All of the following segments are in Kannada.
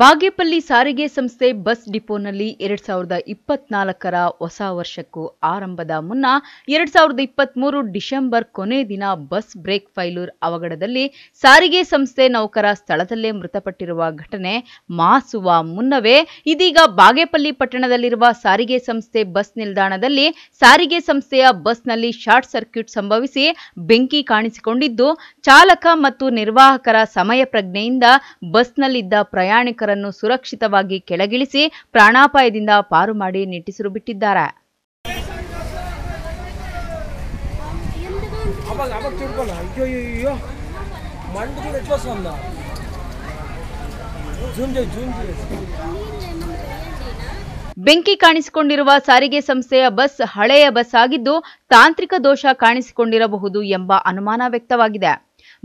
ಬಾಗೇಪಲ್ಲಿ ಸಾರಿಗೆ ಸಂಸ್ಥೆ ಬಸ್ ಡಿಪೋನಲ್ಲಿ ಎರಡ್ ಸಾವಿರದ ಇಪ್ಪತ್ನಾಲ್ಕರ ಹೊಸ ವರ್ಷಕ್ಕೂ ಆರಂಭದ ಮುನ್ನ ಎರಡ್ ಸಾವಿರದ ಇಪ್ಪತ್ತ್ ಮೂರು ಡಿಸೆಂಬರ್ ಕೊನೆ ದಿನ ಬಸ್ ಬ್ರೇಕ್ ಫೈಲೂರ್ ಅವಘಡದಲ್ಲಿ ಸಾರಿಗೆ ಸಂಸ್ಥೆ ನೌಕರ ಸ್ಥಳದಲ್ಲೇ ಮೃತಪಟ್ಟಿರುವ ಘಟನೆ ಮಾಸುವ ಮುನ್ನವೇ ಇದೀಗ ಬಾಗೇಪಲ್ಲಿ ಪಟ್ಟಣದಲ್ಲಿರುವ ಸಾರಿಗೆ ಸಂಸ್ಥೆ ಬಸ್ ನಿಲ್ದಾಣದಲ್ಲಿ ಸಾರಿಗೆ ಸಂಸ್ಥೆಯ ಬಸ್ನಲ್ಲಿ ಶಾರ್ಟ್ ಸರ್ಕ್ಯೂಟ್ ಸಂಭವಿಸಿ ಬೆಂಕಿ ಕಾಣಿಸಿಕೊಂಡಿದ್ದು ಚಾಲಕ ಮತ್ತು ನಿರ್ವಾಹಕರ ಸಮಯ ಪ್ರಜ್ಞೆಯಿಂದ ಬಸ್ನಲ್ಲಿದ್ದ ಪ್ರಯಾಣಿಕ ಕಾರ್ಮಿಕರನ್ನು ಸುರಕ್ಷಿತವಾಗಿ ಕೆಳಗಿಳಿಸಿ ಪ್ರಾಣಾಪಾಯದಿಂದ ಪಾರು ಮಾಡಿ ನಿಟ್ಟಿಸಿರು ಬಿಟ್ಟಿದ್ದಾರೆ ಬೆಂಕಿ ಕಾಣಿಸಿಕೊಂಡಿರುವ ಸಾರಿಗೆ ಸಂಸ್ಥೆಯ ಬಸ್ ಹಳೆಯ ಬಸ್ ಆಗಿದ್ದು ತಾಂತ್ರಿಕ ದೋಷ ಕಾಣಿಸಿಕೊಂಡಿರಬಹುದು ಎಂಬ ಅನುಮಾನ ವ್ಯಕ್ತವಾಗಿದೆ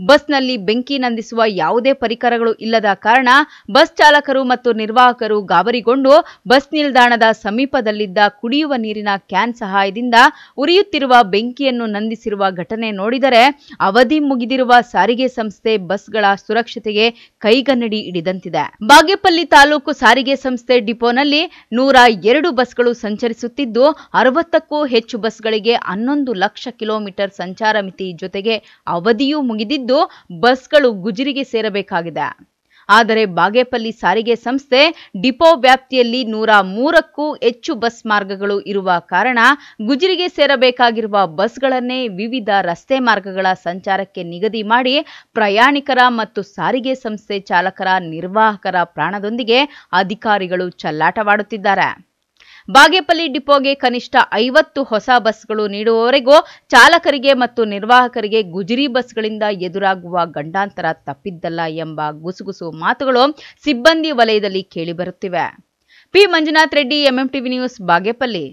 ಬಸ್ನಲ್ಲಿ ಬೆಂಕಿ ನಂದಿಸುವ ಯಾವುದೇ ಪರಿಕರಗಳು ಇಲ್ಲದ ಕಾರಣ ಬಸ್ ಚಾಲಕರು ಮತ್ತು ನಿರ್ವಾಹಕರು ಗಾಬರಿಗೊಂಡು ಬಸ್ ನಿಲ್ದಾಣದ ಸಮೀಪದಲ್ಲಿದ್ದ ಕುಡಿಯುವ ನೀರಿನ ಕ್ಯಾನ್ ಸಹಾಯದಿಂದ ಉರಿಯುತ್ತಿರುವ ಬೆಂಕಿಯನ್ನು ನಂದಿಸಿರುವ ಘಟನೆ ನೋಡಿದರೆ ಅವಧಿ ಮುಗಿದಿರುವ ಸಾರಿಗೆ ಸಂಸ್ಥೆ ಬಸ್ಗಳ ಸುರಕ್ಷತೆಗೆ ಕೈಗನ್ನಡಿ ಹಿಡಿದಂತಿದೆ ಬಾಗೇಪಲ್ಲಿ ತಾಲೂಕು ಸಾರಿಗೆ ಸಂಸ್ಥೆ ಡಿಪೋನಲ್ಲಿ ನೂರ ಎರಡು ಬಸ್ಗಳು ಸಂಚರಿಸುತ್ತಿದ್ದು ಅರವತ್ತಕ್ಕೂ ಹೆಚ್ಚು ಬಸ್ಗಳಿಗೆ ಹನ್ನೊಂದು ಲಕ್ಷ ಕಿಲೋಮೀಟರ್ ಸಂಚಾರ ಮಿತಿ ಜೊತೆಗೆ ಅವಧಿಯೂ ಮುಗಿದಿದ್ದು ಇದ್ದು ಬಸ್ಗಳು ಗುಜರಿಗೆ ಸೇರಬೇಕಾಗಿದೆ ಆದರೆ ಬಾಗೇಪಲ್ಲಿ ಸಾರಿಗೆ ಸಂಸ್ಥೆ ಡಿಪೋ ವ್ಯಾಪ್ತಿಯಲ್ಲಿ ನೂರ ಮೂರಕ್ಕೂ ಹೆಚ್ಚು ಬಸ್ ಮಾರ್ಗಗಳು ಇರುವ ಕಾರಣ ಗುಜರಿಗೆ ಸೇರಬೇಕಾಗಿರುವ ಬಸ್ಗಳನ್ನೇ ವಿವಿಧ ರಸ್ತೆ ಮಾರ್ಗಗಳ ಸಂಚಾರಕ್ಕೆ ನಿಗದಿ ಮಾಡಿ ಪ್ರಯಾಣಿಕರ ಮತ್ತು ಸಾರಿಗೆ ಸಂಸ್ಥೆ ಚಾಲಕರ ನಿರ್ವಾಹಕರ ಪ್ರಾಣದೊಂದಿಗೆ ಅಧಿಕಾರಿಗಳು ಚಲ್ಲಾಟವಾಡುತ್ತಿದ್ದಾರೆ ಬಾಗೇಪಲ್ಲಿ ಡಿಪೋಗೆ ಕನಿಷ್ಠ ಐವತ್ತು ಹೊಸ ಬಸ್ಗಳು ನೀಡುವವರೆಗೂ ಚಾಲಕರಿಗೆ ಮತ್ತು ನಿರ್ವಾಹಕರಿಗೆ ಗುಜರಿ ಬಸ್ಗಳಿಂದ ಎದುರಾಗುವ ಗಂಡಾಂತರ ತಪ್ಪಿದ್ದಲ್ಲ ಎಂಬ ಗುಸುಗುಸು ಮಾತುಗಳು ಸಿಬ್ಬಂದಿ ವಲಯದಲ್ಲಿ ಕೇಳಿಬರುತ್ತಿವೆ P Manjunath Reddy MMTV news Bagepalli